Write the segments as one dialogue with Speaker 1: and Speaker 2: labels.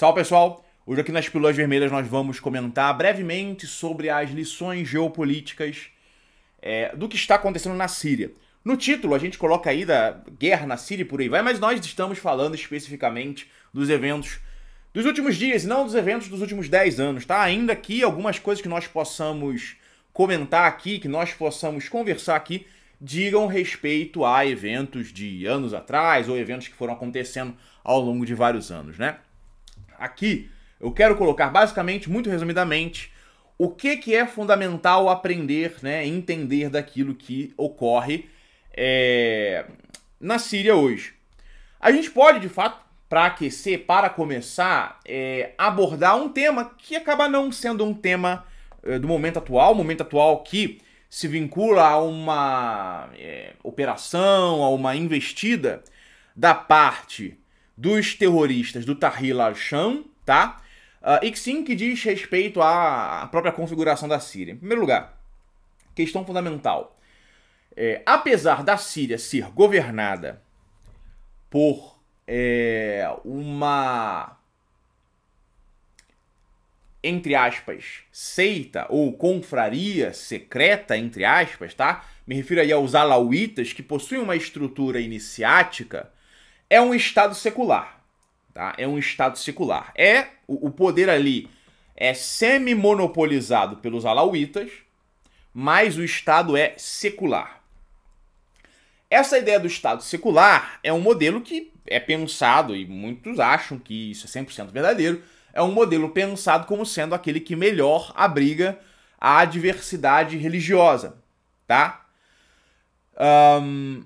Speaker 1: Salve pessoal! Hoje aqui nas Pílulas Vermelhas nós vamos comentar brevemente sobre as lições geopolíticas é, do que está acontecendo na Síria. No título a gente coloca aí da guerra na Síria e por aí vai, mas nós estamos falando especificamente dos eventos dos últimos dias, não dos eventos dos últimos 10 anos, tá? Ainda que algumas coisas que nós possamos comentar aqui, que nós possamos conversar aqui, digam respeito a eventos de anos atrás ou eventos que foram acontecendo ao longo de vários anos, né? aqui, eu quero colocar basicamente, muito resumidamente, o que, que é fundamental aprender, né, entender daquilo que ocorre é, na Síria hoje. A gente pode, de fato, para aquecer, para começar, é, abordar um tema que acaba não sendo um tema é, do momento atual, momento atual que se vincula a uma é, operação, a uma investida da parte dos terroristas do Tahrir al-Sham, tá? Uh, e sim que diz respeito à própria configuração da Síria. Em primeiro lugar, questão fundamental. É, apesar da Síria ser governada por é, uma, entre aspas, seita ou confraria secreta, entre aspas, tá? Me refiro aí aos alauítas, que possuem uma estrutura iniciática é um Estado secular. Tá? É um Estado secular. É o, o poder ali é semi-monopolizado pelos alauítas, mas o Estado é secular. Essa ideia do Estado secular é um modelo que é pensado, e muitos acham que isso é 100% verdadeiro, é um modelo pensado como sendo aquele que melhor abriga a diversidade religiosa, tá? Um,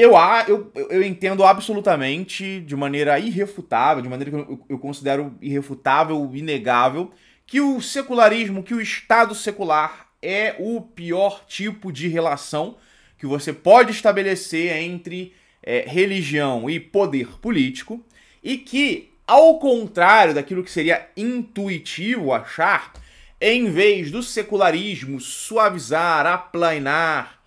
Speaker 1: eu, eu, eu entendo absolutamente, de maneira irrefutável, de maneira que eu, eu considero irrefutável, inegável, que o secularismo, que o Estado secular é o pior tipo de relação que você pode estabelecer entre é, religião e poder político, e que, ao contrário daquilo que seria intuitivo achar, em vez do secularismo suavizar, aplainar,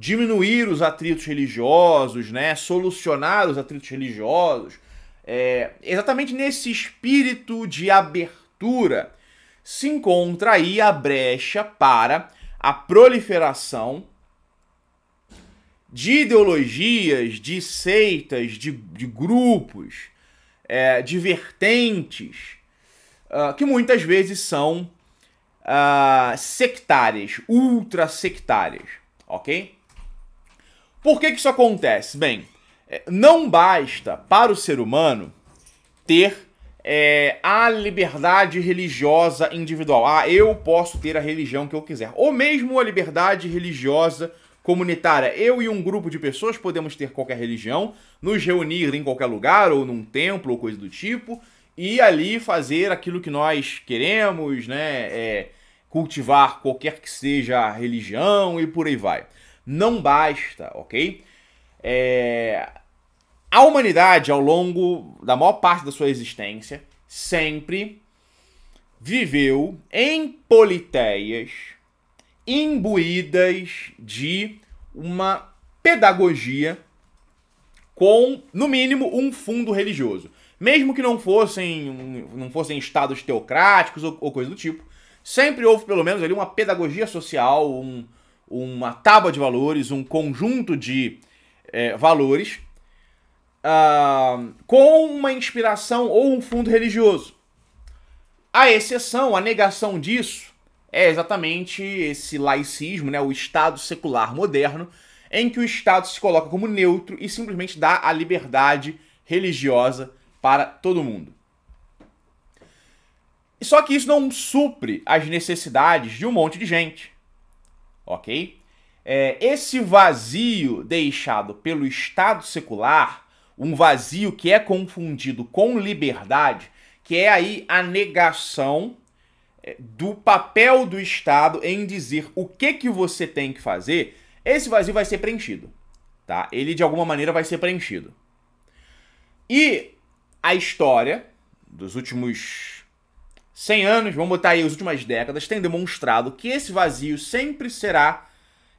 Speaker 1: diminuir os atritos religiosos, né? solucionar os atritos religiosos, é, exatamente nesse espírito de abertura se encontra aí a brecha para a proliferação de ideologias, de seitas, de, de grupos, é, de vertentes, uh, que muitas vezes são uh, sectárias, ultra sectárias, ok? Por que, que isso acontece? Bem, é, não basta para o ser humano ter é, a liberdade religiosa individual. Ah, eu posso ter a religião que eu quiser. Ou mesmo a liberdade religiosa comunitária. Eu e um grupo de pessoas podemos ter qualquer religião, nos reunir em qualquer lugar, ou num templo, ou coisa do tipo, e ali fazer aquilo que nós queremos, né? É, cultivar qualquer que seja a religião e por aí vai não basta, ok? É... A humanidade, ao longo da maior parte da sua existência, sempre viveu em politeias imbuídas de uma pedagogia com, no mínimo, um fundo religioso. Mesmo que não fossem, não fossem estados teocráticos ou, ou coisa do tipo, sempre houve pelo menos ali uma pedagogia social, um, uma tábua de valores, um conjunto de é, valores, uh, com uma inspiração ou um fundo religioso. A exceção, a negação disso, é exatamente esse laicismo, né, o Estado secular moderno, em que o Estado se coloca como neutro e simplesmente dá a liberdade religiosa para todo mundo. Só que isso não supre as necessidades de um monte de gente ok? É, esse vazio deixado pelo Estado secular, um vazio que é confundido com liberdade, que é aí a negação é, do papel do Estado em dizer o que que você tem que fazer, esse vazio vai ser preenchido, tá? Ele de alguma maneira vai ser preenchido. E a história dos últimos 100 anos, vamos botar aí as últimas décadas, tem demonstrado que esse vazio sempre será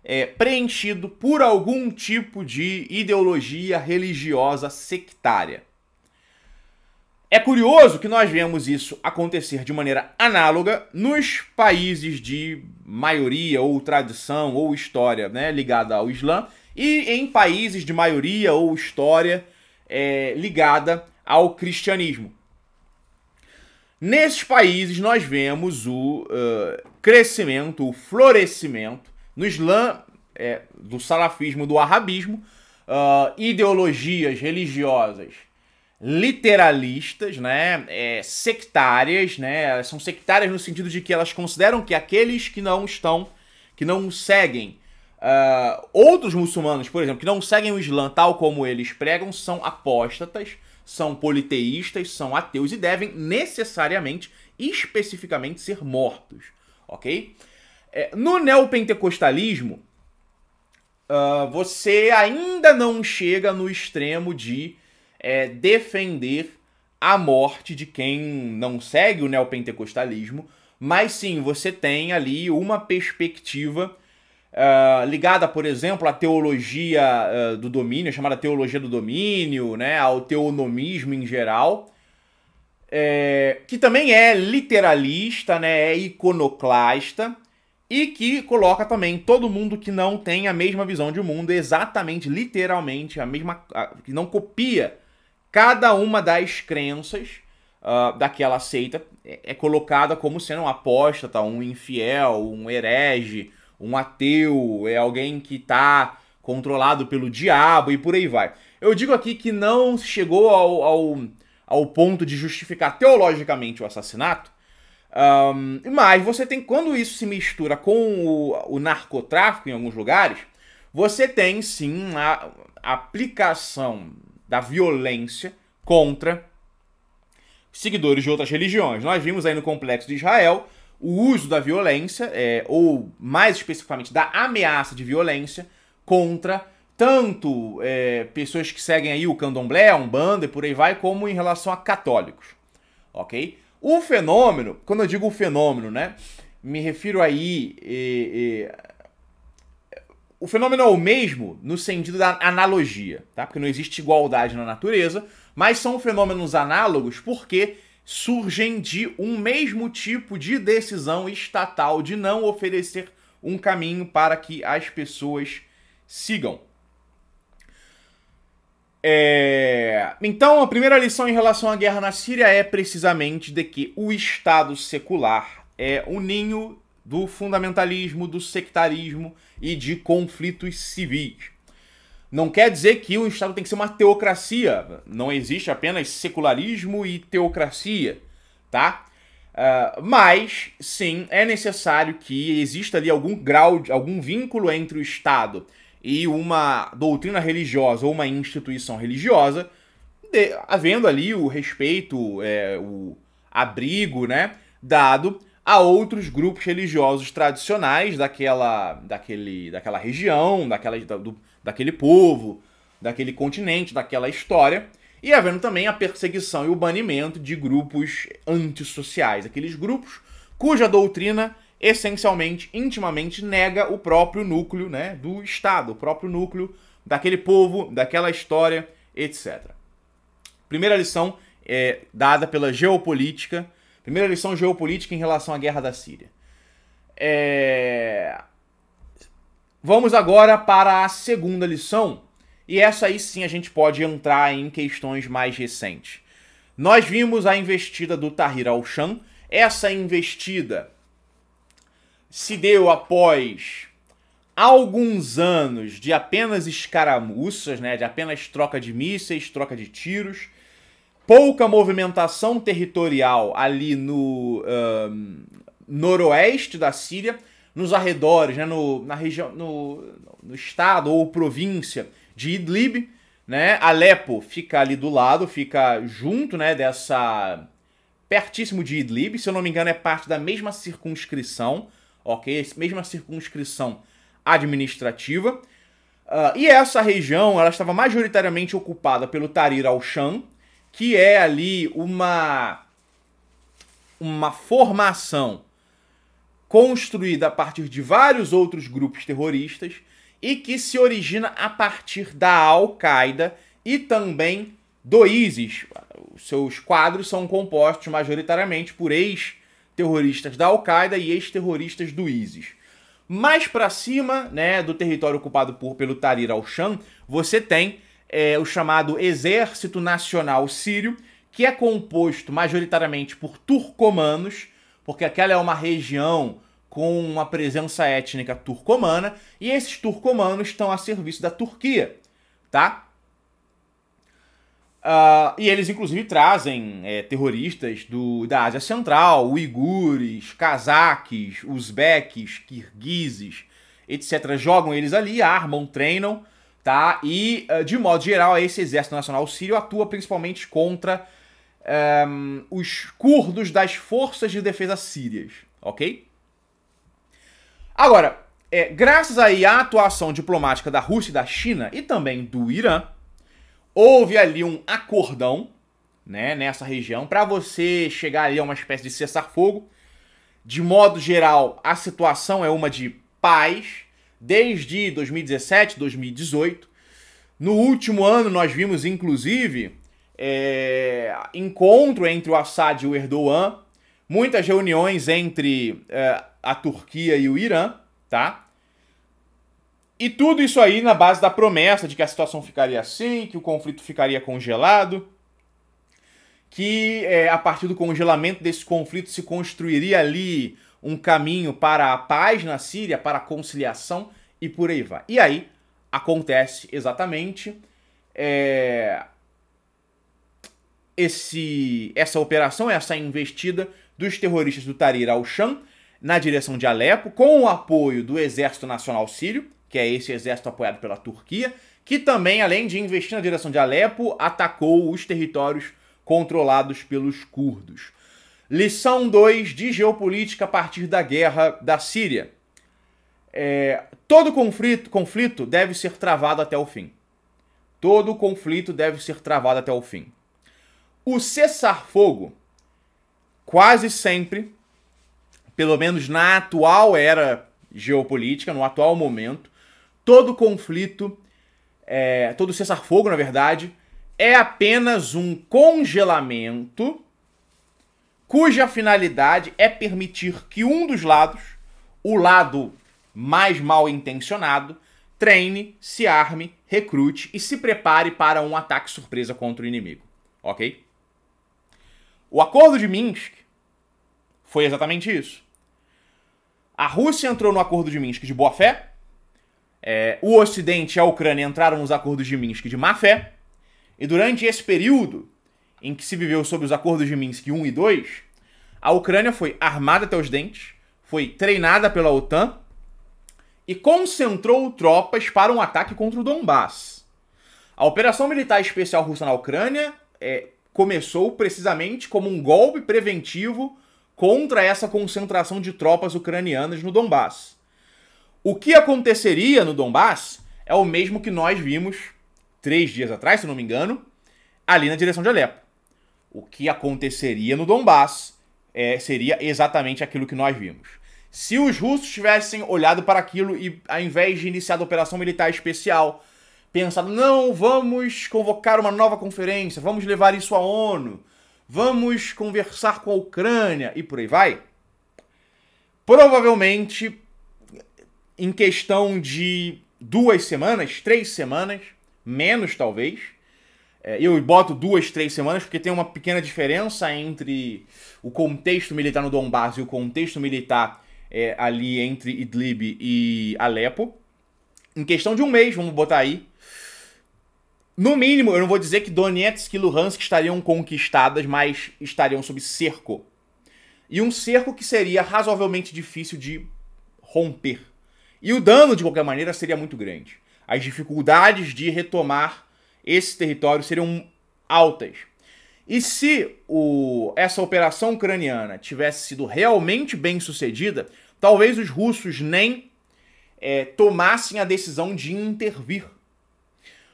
Speaker 1: é, preenchido por algum tipo de ideologia religiosa sectária. É curioso que nós vemos isso acontecer de maneira análoga nos países de maioria ou tradição ou história né, ligada ao Islã e em países de maioria ou história é, ligada ao cristianismo. Nesses países nós vemos o uh, crescimento, o florescimento no Islã, é, do salafismo, do arabismo, uh, ideologias religiosas literalistas, né, é, sectárias, né, elas são sectárias no sentido de que elas consideram que aqueles que não estão, que não seguem uh, outros muçulmanos, por exemplo, que não seguem o Islã tal como eles pregam, são apóstatas, são politeístas, são ateus e devem necessariamente, especificamente, ser mortos, ok? É, no neopentecostalismo, uh, você ainda não chega no extremo de é, defender a morte de quem não segue o neopentecostalismo, mas sim, você tem ali uma perspectiva ah, ligada, por exemplo, à teologia uh, do domínio, chamada teologia do domínio, né, ao teonomismo em geral, é, que também é literalista, né, é iconoclasta, e que coloca também todo mundo que não tem a mesma visão de mundo, exatamente, literalmente, a mesma. A, que não copia cada uma das crenças uh, daquela seita, é, é, colocada como sendo um apóstata, um infiel, um herege um ateu, é alguém que está controlado pelo diabo e por aí vai. Eu digo aqui que não chegou ao, ao, ao ponto de justificar teologicamente o assassinato, um, mas você tem, quando isso se mistura com o, o narcotráfico em alguns lugares, você tem sim a, a aplicação da violência contra seguidores de outras religiões. Nós vimos aí no Complexo de Israel o uso da violência, é, ou mais especificamente da ameaça de violência, contra tanto é, pessoas que seguem aí o candomblé, a umbanda e por aí vai, como em relação a católicos, ok? O fenômeno, quando eu digo o fenômeno, né, me refiro aí... É, é o fenômeno é o mesmo no sentido da analogia, tá? Porque não existe igualdade na natureza, mas são fenômenos análogos porque surgem de um mesmo tipo de decisão estatal de não oferecer um caminho para que as pessoas sigam. É... Então, a primeira lição em relação à guerra na Síria é precisamente de que o Estado secular é o ninho do fundamentalismo, do sectarismo e de conflitos civis. Não quer dizer que o Estado tem que ser uma teocracia. Não existe apenas secularismo e teocracia, tá? Uh, mas, sim, é necessário que exista ali algum grau, algum vínculo entre o Estado e uma doutrina religiosa ou uma instituição religiosa, de, havendo ali o respeito, é, o abrigo, né, dado a outros grupos religiosos tradicionais daquela, daquele, daquela região, daquela, do, daquele povo, daquele continente, daquela história. E havendo também a perseguição e o banimento de grupos antissociais, aqueles grupos cuja doutrina essencialmente, intimamente nega o próprio núcleo né, do Estado, o próprio núcleo daquele povo, daquela história, etc. Primeira lição é dada pela geopolítica Primeira lição geopolítica em relação à guerra da Síria. É... Vamos agora para a segunda lição, e essa aí sim a gente pode entrar em questões mais recentes. Nós vimos a investida do Tahrir al-Sham. Essa investida se deu após alguns anos de apenas escaramuças, né, de apenas troca de mísseis, troca de tiros pouca movimentação territorial ali no um, noroeste da Síria, nos arredores, né, no, na região, no, no estado ou província de Idlib, né? Alepo fica ali do lado, fica junto, né, dessa pertíssimo de Idlib, se eu não me engano é parte da mesma circunscrição, ok? Mesma circunscrição administrativa. Uh, e essa região, ela estava majoritariamente ocupada pelo Tahrir al-Sham, que é ali uma uma formação construída a partir de vários outros grupos terroristas e que se origina a partir da Al-Qaeda e também do ISIS. Os seus quadros são compostos majoritariamente por ex-terroristas da Al-Qaeda e ex-terroristas do ISIS. Mais para cima, né, do território ocupado por, pelo Tahrir al-Sham, você tem é, o chamado Exército Nacional Sírio, que é composto majoritariamente por turcomanos, porque aquela é uma região com uma presença étnica turcomana, e esses turcomanos estão a serviço da Turquia, tá? Uh, e eles, inclusive, trazem é, terroristas do, da Ásia Central, uigures, cazaques, uzbeques, kirguises, etc. Jogam eles ali, armam, treinam, tá? E, eh, de modo geral, esse exército nacional sírio atua principalmente contra um, ehm, os curdos das forças de defesa sírias, ok? Agora, é, graças aí à atuação diplomática da Rússia e da China e também do Irã, houve ali um acordão né, nessa região para você chegar ali a uma espécie de cessar-fogo. De modo geral, a situação é uma de paz, desde 2017, 2018. No último ano, nós vimos, inclusive, é, encontro entre o Assad e o Erdogan, muitas reuniões entre é, a Turquia e o Irã, tá? E tudo isso aí na base da promessa de que a situação ficaria assim, que o conflito ficaria congelado, que é, a partir do congelamento desse conflito se construiria ali um caminho para a paz na Síria, para a conciliação e por aí vai. E aí acontece exatamente é, esse, essa operação, essa investida dos terroristas do Tahrir al-Sham na direção de Alepo, com o apoio do Exército Nacional Sírio, que é esse exército apoiado pela Turquia, que também, além de investir na direção de Alepo, atacou os territórios controlados pelos curdos. Lição 2 de geopolítica a partir da guerra da Síria. É, todo conflito, conflito deve ser travado até o fim. Todo conflito deve ser travado até o fim. O cessar-fogo, quase sempre, pelo menos na atual era geopolítica, no atual momento, todo conflito, é, todo cessar-fogo, na verdade, é apenas um congelamento cuja finalidade é permitir que um dos lados, o lado mais mal intencionado, treine, se arme, recrute e se prepare para um ataque surpresa contra o inimigo. Ok? O acordo de Minsk foi exatamente isso. A Rússia entrou no acordo de Minsk de boa fé, é, o Ocidente e a Ucrânia entraram nos acordos de Minsk de má fé, e durante esse período em que se viveu sob os acordos de Minsk 1 e 2, a Ucrânia foi armada até os dentes, foi treinada pela OTAN e concentrou tropas para um ataque contra o Donbass. A operação militar especial russa na Ucrânia é, começou precisamente como um golpe preventivo contra essa concentração de tropas ucranianas no Donbass. O que aconteceria no Donbass é o mesmo que nós vimos três dias atrás, se não me engano, ali na direção de Alepo o que aconteceria no Donbass é, seria exatamente aquilo que nós vimos. Se os russos tivessem olhado para aquilo e, ao invés de iniciar a operação militar especial, pensado, não, vamos convocar uma nova conferência, vamos levar isso à ONU, vamos conversar com a Ucrânia e por aí vai, provavelmente, em questão de duas semanas, três semanas, menos talvez, é, eu boto duas, três semanas, porque tem uma pequena diferença entre o contexto militar no Donbass e o contexto militar é, ali entre Idlib e Alepo. Em questão de um mês, vamos botar aí. No mínimo, eu não vou dizer que Donetsk e Luhansk estariam conquistadas, mas estariam sob cerco. E um cerco que seria razoavelmente difícil de romper. E o dano, de qualquer maneira, seria muito grande. As dificuldades de retomar esses territórios seriam altas. E se o, essa operação ucraniana tivesse sido realmente bem sucedida, talvez os russos nem é, tomassem a decisão de intervir.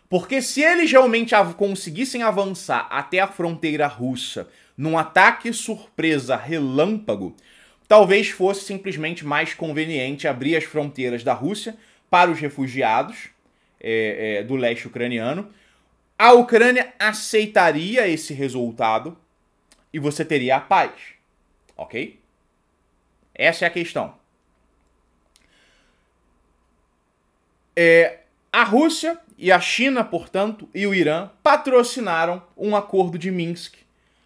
Speaker 1: Porque se eles realmente av conseguissem avançar até a fronteira russa num ataque surpresa relâmpago, talvez fosse simplesmente mais conveniente abrir as fronteiras da Rússia para os refugiados é, é, do leste ucraniano a Ucrânia aceitaria esse resultado e você teria a paz. Ok? Essa é a questão. É, a Rússia e a China, portanto, e o Irã patrocinaram um acordo de Minsk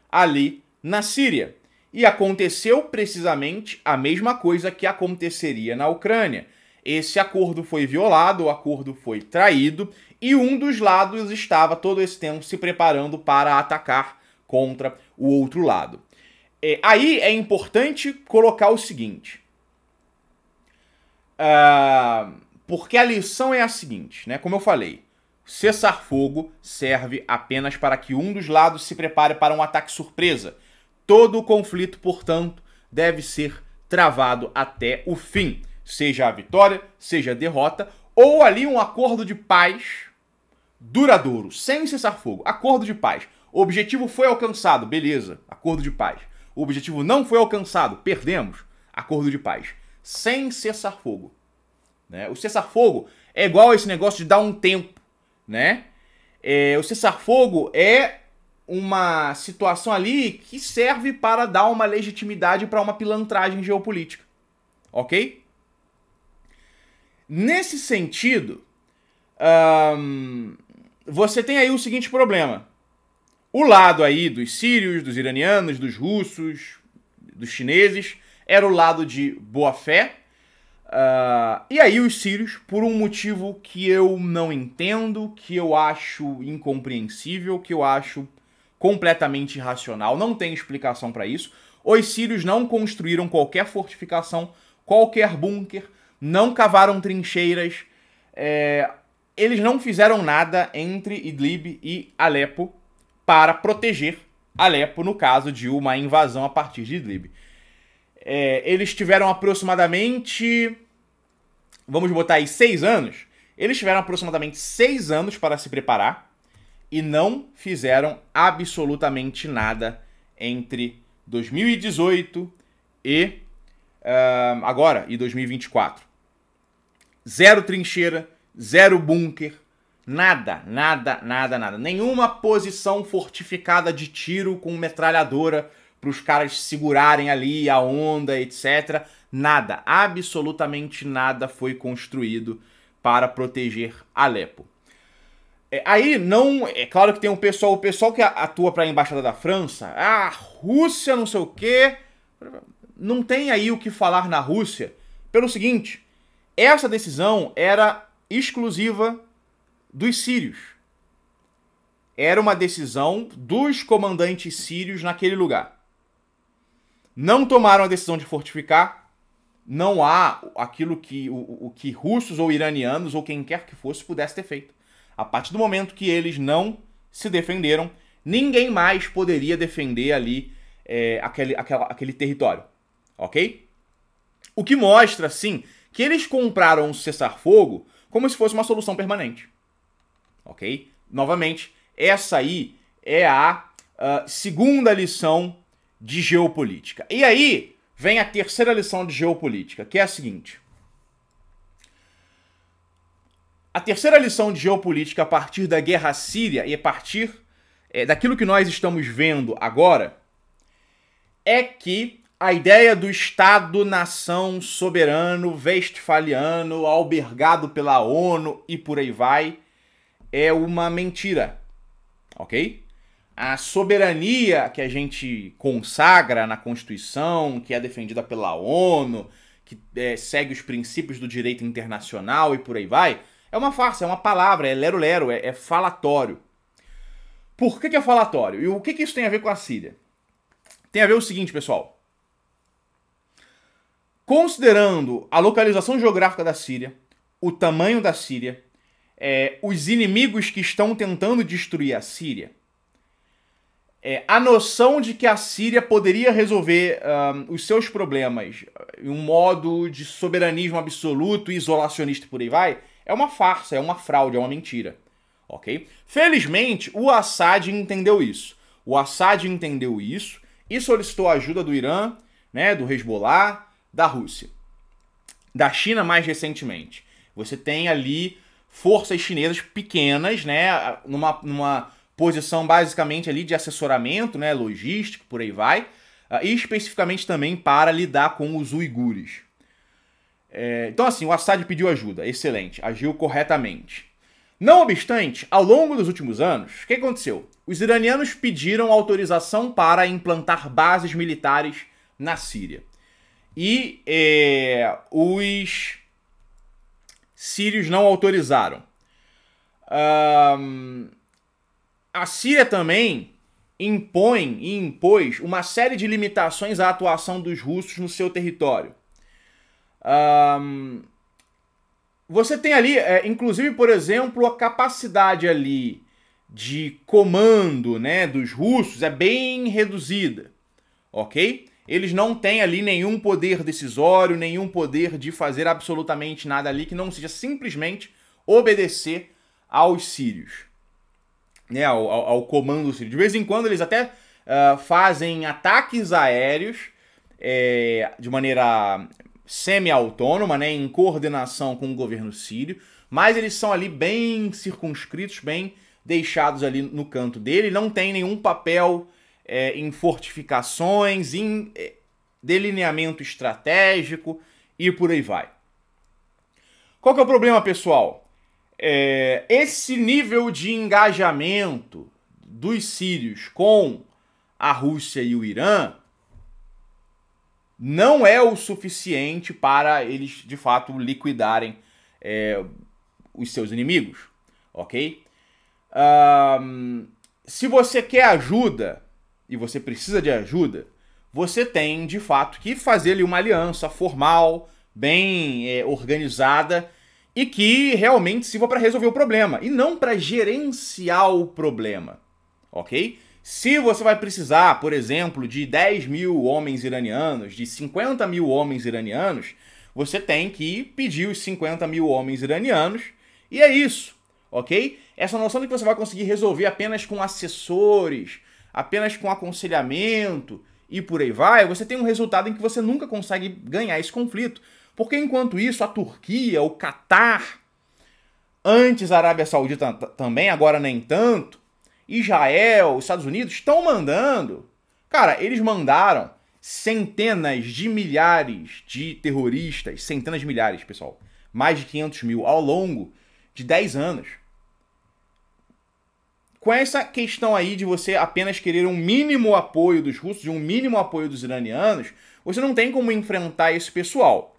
Speaker 1: ali na Síria. E aconteceu precisamente a mesma coisa que aconteceria na Ucrânia. Esse acordo foi violado, o acordo foi traído e um dos lados estava todo esse tempo se preparando para atacar contra o outro lado. É, aí é importante colocar o seguinte. Uh, porque a lição é a seguinte, né? Como eu falei, cessar fogo serve apenas para que um dos lados se prepare para um ataque surpresa. Todo o conflito, portanto, deve ser travado até o fim seja a vitória, seja a derrota, ou ali um acordo de paz duradouro, sem cessar fogo. Acordo de paz. O objetivo foi alcançado, beleza, acordo de paz. O objetivo não foi alcançado, perdemos, acordo de paz. Sem cessar fogo. Né? O cessar fogo é igual a esse negócio de dar um tempo, né? É, o cessar fogo é uma situação ali que serve para dar uma legitimidade para uma pilantragem geopolítica, ok? Nesse sentido, você tem aí o seguinte problema. O lado aí dos sírios, dos iranianos, dos russos, dos chineses, era o lado de boa-fé. Uh, ah, e aí os sírios, por um motivo que eu não entendo, que eu acho incompreensível, que eu acho completamente irracional, não tem explicação para isso, os sírios não construíram qualquer fortificação, qualquer bunker, não cavaram trincheiras, é, eles não fizeram nada entre Idlib e Alepo para proteger Alepo no caso de uma invasão a partir de Idlib. É, eles tiveram aproximadamente, vamos botar aí, seis anos. Eles tiveram aproximadamente seis anos para se preparar e não fizeram absolutamente nada entre 2018 e uh, agora e 2024. Zero trincheira, zero bunker, nada, nada, nada, nada. Nenhuma posição fortificada de tiro com metralhadora para os caras segurarem ali a onda, etc. Nada, absolutamente nada foi construído para proteger Alepo. É, aí não, é claro que tem um pessoal, o pessoal que atua para a embaixada da França, a ah, Rússia, não sei o quê. Não tem aí o que falar na Rússia, pelo seguinte, essa decisão era exclusiva dos sírios. Era uma decisão dos comandantes sírios naquele lugar. Não tomaram a decisão de fortificar. Não há aquilo que o, o que russos ou iranianos ou quem quer que fosse pudesse ter feito. A partir do momento que eles não se defenderam, ninguém mais poderia defender ali é, aquele, aquela, aquele território. Ok? O que mostra, sim, que eles compraram um cessar-fogo como se fosse uma solução permanente. Ok? Novamente, essa aí é a uh, segunda lição de geopolítica. E aí vem a terceira lição de geopolítica, que é a seguinte. A terceira lição de geopolítica a partir da guerra síria e a partir é, daquilo que nós estamos vendo agora é que a ideia do Estado-nação soberano westfaliano, albergado pela ONU e por aí vai, é uma mentira, ok? A soberania que a gente consagra na Constituição, que é defendida pela ONU, que é, segue os princípios do direito internacional e por aí vai, é uma farsa, é uma palavra, é lero-lero, é, é, falatório. Por que, que, é falatório? E o que, que isso tem a ver com a Síria? Tem a ver o seguinte, pessoal. Considerando a localização geográfica da Síria, o tamanho da Síria, é, os inimigos que estão tentando destruir a Síria, é, a noção de que a Síria poderia resolver os seus problemas em um modo de soberanismo absoluto, isolacionista por aí vai, é uma farsa, é uma fraude, é uma mentira. Ok? Felizmente, o Assad entendeu isso. O Assad entendeu isso e solicitou a ajuda do Irã, né, do Hezbollah, da Rússia. Da China, mais recentemente. Você tem ali forças chinesas pequenas, né? Numa, numa posição basicamente ali de assessoramento, né? Logístico, por aí vai. Ah, e especificamente também para lidar com os uigures. É, então, assim, o Assad pediu ajuda, excelente, agiu corretamente. Não obstante, ao longo dos últimos anos, o que aconteceu? Os iranianos pediram autorização para implantar bases militares na Síria e é, os sírios não autorizaram. Um, a Síria também impõe e impôs uma série de limitações à atuação dos russos no seu território. Um, você tem ali, é, inclusive, por exemplo, a capacidade ali de comando né, dos russos é bem reduzida, ok? eles não têm ali nenhum poder decisório, nenhum poder de fazer absolutamente nada ali que não seja simplesmente obedecer aos sírios, né, ao, ao, ao comando sírio. De vez em quando eles até uh, fazem ataques aéreos é, de maneira semi-autônoma, né, em coordenação com o governo sírio, mas eles são ali bem circunscritos, bem deixados ali no canto dele, não tem nenhum papel é, em fortificações, em é, delineamento estratégico e por aí vai. Qual que é o problema, pessoal? É, esse nível de engajamento dos sírios com a Rússia e o Irã não é o suficiente para eles de fato liquidarem é, os seus inimigos, ok? Um, se você quer ajuda e você precisa de ajuda, você tem de fato que fazer ali uma aliança formal, bem é, organizada e que realmente sirva para resolver o problema e não para gerenciar o problema, ok? Se você vai precisar, por exemplo, de 10 mil homens iranianos, de 50 mil homens iranianos, você tem que pedir os 50 mil homens iranianos e é isso, ok? Essa noção de que você vai conseguir resolver apenas com assessores, apenas com aconselhamento e por aí vai, você tem um resultado em que você nunca consegue ganhar esse conflito. Porque enquanto isso, a Turquia, o Catar, antes a Arábia Saudita também, agora nem tanto, Israel, os Estados Unidos estão mandando. Cara, eles mandaram centenas de milhares de terroristas, centenas de milhares, pessoal, mais de 500 mil ao longo de 10 anos com essa questão aí de você apenas querer um mínimo apoio dos russos e um mínimo apoio dos iranianos, você não tem como enfrentar esse pessoal.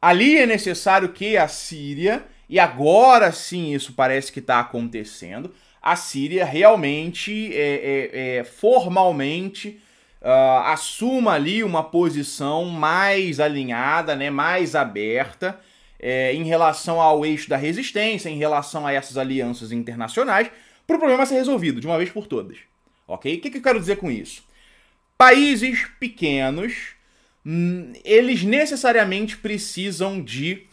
Speaker 1: Ali é necessário que a Síria, e agora sim isso parece que está acontecendo, a Síria realmente, é, é, é formalmente, uh, assuma ali uma posição mais alinhada, né, mais aberta é, em relação ao eixo da resistência, em relação a essas alianças internacionais para o problema ser resolvido de uma vez por todas. Ok? O que, que eu quero dizer com isso? Países pequenos, hum, eles necessariamente precisam de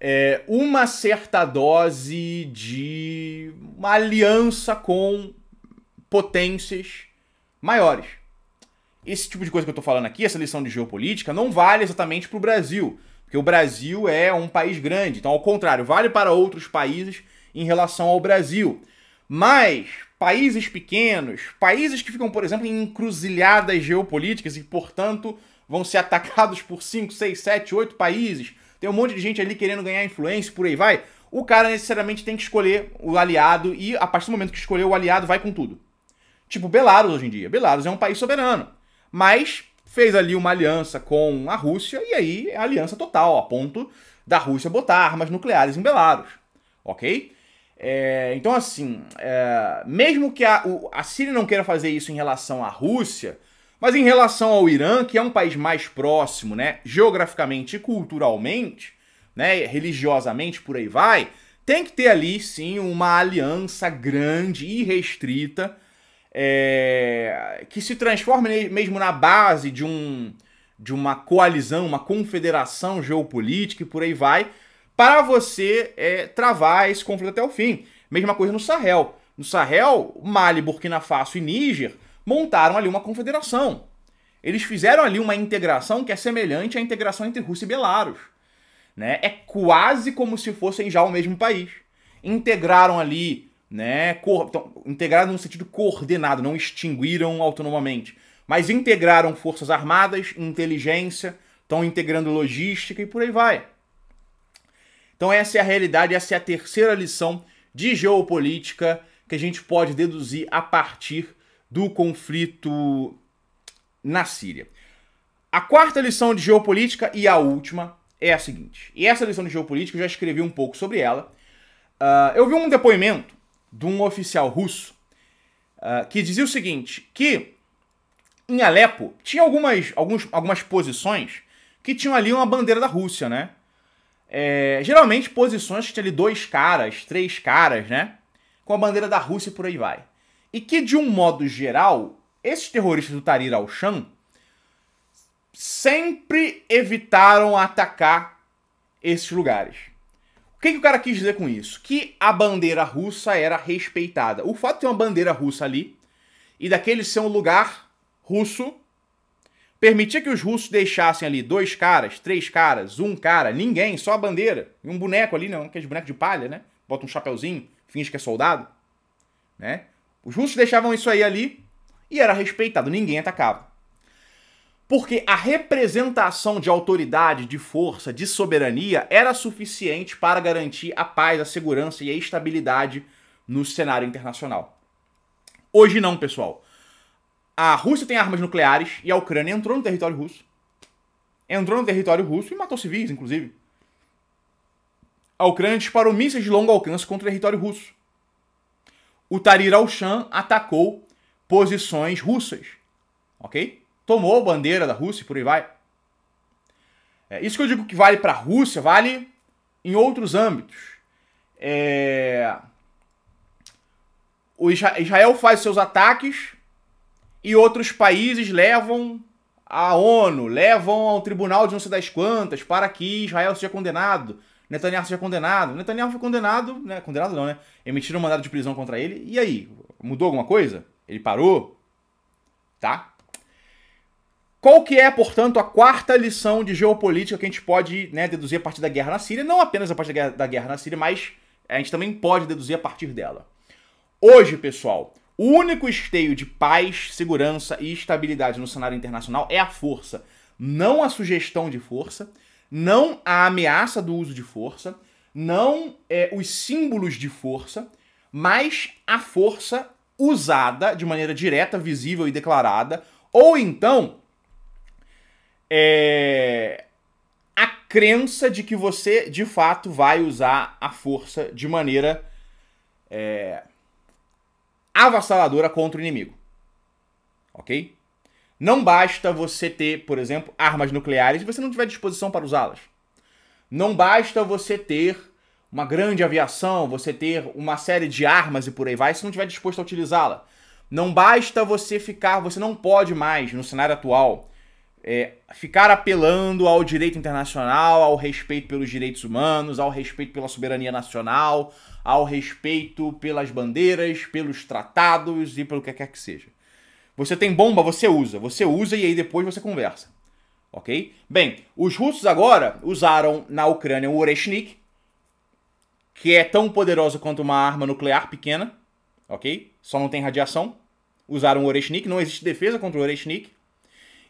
Speaker 1: é, uma certa dose de uma aliança com potências maiores. Esse tipo de coisa que eu estou falando aqui, essa lição de geopolítica, não vale exatamente para o Brasil, porque o Brasil é um país grande. Então, ao contrário, vale para outros países em relação ao Brasil. Mas países pequenos, países que ficam, por exemplo, em encruzilhadas geopolíticas e, portanto, vão ser atacados por 5, 6, 7, 8 países, tem um monte de gente ali querendo ganhar influência, por aí vai. O cara necessariamente tem que escolher o aliado e, a partir do momento que escolher o aliado, vai com tudo. Tipo Belarus hoje em dia. Belarus é um país soberano, mas fez ali uma aliança com a Rússia e aí é aliança total, a ponto da Rússia botar armas nucleares em Belarus. Ok? É, então, assim, é, mesmo que a, o, a Síria não queira fazer isso em relação à Rússia, mas em relação ao Irã, que é um país mais próximo, né, geograficamente e culturalmente, né, religiosamente, por aí vai, tem que ter ali sim uma aliança grande e restrita é, que se transforme mesmo na base de um de uma coalizão, uma confederação geopolítica e por aí vai, para você é, travar esse conflito até o fim. Mesma coisa no Sahel. No Sahel, Mali, Burkina Faso e Níger montaram ali uma confederação. Eles fizeram ali uma integração que é semelhante à integração entre Rússia e Belarus. Né? É quase como se fossem já o mesmo país. Integraram ali, né? Cor... Então, integraram no sentido coordenado, não extinguiram autonomamente. Mas integraram forças armadas, inteligência, estão integrando logística e por aí vai. Então essa é a realidade, essa é a terceira lição de geopolítica que a gente pode deduzir a partir do conflito na Síria. A quarta lição de geopolítica e a última é a seguinte. E essa lição de geopolítica eu já escrevi um pouco sobre ela. Uh, eu vi um depoimento de um oficial russo uh, que dizia o seguinte: que em Alepo tinha algumas, alguns, algumas posições que tinham ali uma bandeira da Rússia, né? É, geralmente posições que tinha ali dois caras, três caras, né? Com a bandeira da Rússia e por aí vai. E que, de um modo geral, esses terroristas do Tahrir al-Sham sempre evitaram atacar esses lugares. O que, que o cara quis dizer com isso? Que a bandeira russa era respeitada. O fato de ter uma bandeira russa ali e daquele ser um lugar russo permitia que os russos deixassem ali dois caras, três caras, um cara, ninguém, só a bandeira e um boneco ali, não, né, que é de boneco de palha, né? Bota um chapeuzinho, finge que é soldado, né? Os russos deixavam isso aí ali e era respeitado, ninguém atacava. Porque a representação de autoridade, de força, de soberania era suficiente para garantir a paz, a segurança e a estabilidade no cenário internacional. Hoje não, pessoal. A Rússia tem armas nucleares e a Ucrânia entrou no território russo. Entrou no território russo e matou civis, inclusive. A Ucrânia disparou mísseis de longo alcance contra o território russo. O Tarir al shan atacou posições russas. Ok? Tomou a bandeira da Rússia e por aí vai. É, isso que eu digo que vale para a Rússia, vale em outros âmbitos. É... O Israel faz seus ataques e outros países levam à ONU, levam ao tribunal de não sei das quantas para que Israel seja condenado, Netanyahu seja condenado. Netanyahu foi condenado, né? Condenado não, né? Emitiram um mandado de prisão contra ele. E aí? Mudou alguma coisa? Ele parou? Tá? Qual que é, portanto, a quarta lição de geopolítica que a gente pode né, deduzir a partir da guerra na Síria? Não apenas a partir da guerra, da guerra na Síria, mas a gente também pode deduzir a partir dela. Hoje, pessoal, o único esteio de paz, segurança e estabilidade no cenário internacional é a força. Não a sugestão de força, não a ameaça do uso de força, não é, os símbolos de força, mas a força usada de maneira direta, visível e declarada, ou então é, a crença de que você de fato vai usar a força de maneira. É, avassaladora contra o inimigo. Ok? Não basta você ter, por exemplo, armas nucleares e você não tiver disposição para usá-las. Não basta você ter uma grande aviação, você ter uma série de armas e por aí vai, se não tiver disposto a utilizá-la. Não basta você ficar, você não pode mais, no cenário atual, é, ficar apelando ao direito internacional, ao respeito pelos direitos humanos, ao respeito pela soberania nacional, ao respeito pelas bandeiras, pelos tratados e pelo que quer que seja. Você tem bomba, você usa. Você usa e aí depois você conversa. Ok? Bem, os russos agora usaram na Ucrânia o Oreshnik, que é tão poderoso quanto uma arma nuclear pequena, ok? Só não tem radiação. Usaram o Oreshnik, não existe defesa contra o Oreshnik,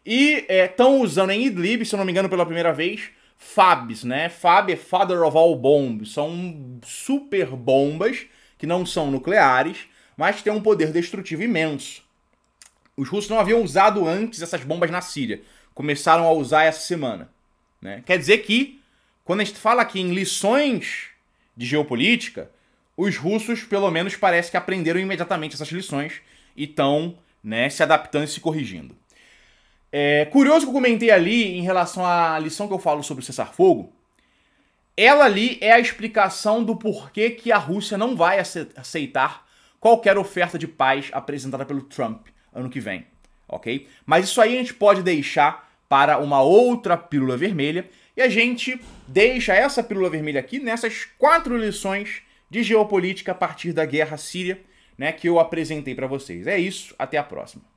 Speaker 1: e estão é, usando em Idlib, se eu não me engano, pela primeira vez, FABs, né? FAB é Father of All Bombs. São super bombas que não são nucleares, mas têm um poder destrutivo imenso. Os russos não haviam usado antes essas bombas na Síria. Começaram a usar essa semana. Né? Quer dizer que, quando a gente fala aqui em lições de geopolítica, os russos, pelo menos, parece que aprenderam imediatamente essas lições e estão né, se adaptando e se corrigindo. É, curioso que eu comentei ali em relação à lição que eu falo sobre o cessar-fogo. Ela ali é a explicação do porquê que a Rússia não vai aceitar qualquer oferta de paz apresentada pelo Trump ano que vem, ok? Mas isso aí a gente pode deixar para uma outra pílula vermelha e a gente deixa essa pílula vermelha aqui nessas quatro lições de geopolítica a partir da guerra síria, né, que eu apresentei para vocês. É isso, até a próxima.